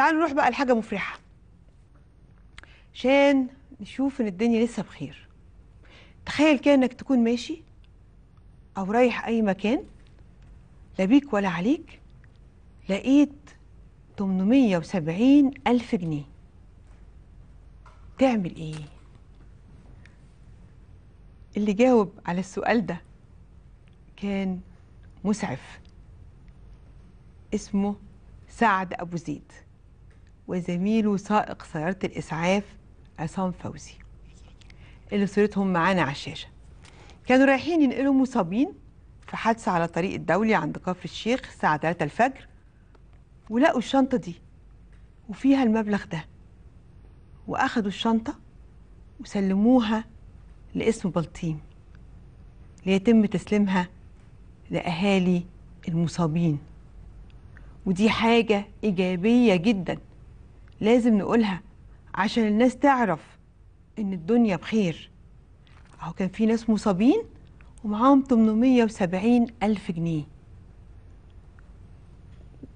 تعالوا نروح بقى لحاجه مفرحه عشان نشوف ان الدنيا لسه بخير تخيل كده انك تكون ماشي او رايح اي مكان لا بيك ولا عليك لقيت 870 ألف جنيه تعمل إيه؟ اللي جاوب على السؤال ده كان مسعف اسمه سعد أبو زيد وزميله سائق سيارة الإسعاف عصام فوزي اللي صورتهم معانا على الشاشة كانوا رايحين ينقلوا مصابين في حادثة على طريق الدولي عند كفر الشيخ الساعة 3 الفجر ولقوا الشنطة دي وفيها المبلغ ده وأخدوا الشنطة وسلموها لاسم بلطيم ليتم تسليمها لأهالي المصابين ودي حاجة إيجابية جداً لازم نقولها عشان الناس تعرف ان الدنيا بخير اهو كان في ناس مصابين ومعاهم 870 ألف جنيه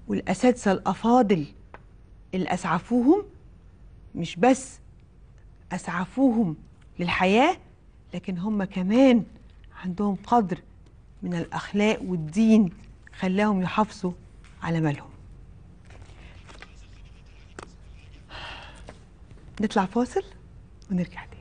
والأساتذة الأفاضل اللي أسعفوهم مش بس أسعفوهم للحياة لكن هم كمان عندهم قدر من الأخلاق والدين خلاهم يحافظوا على مالهم نطلع فاصل ونرجع تاني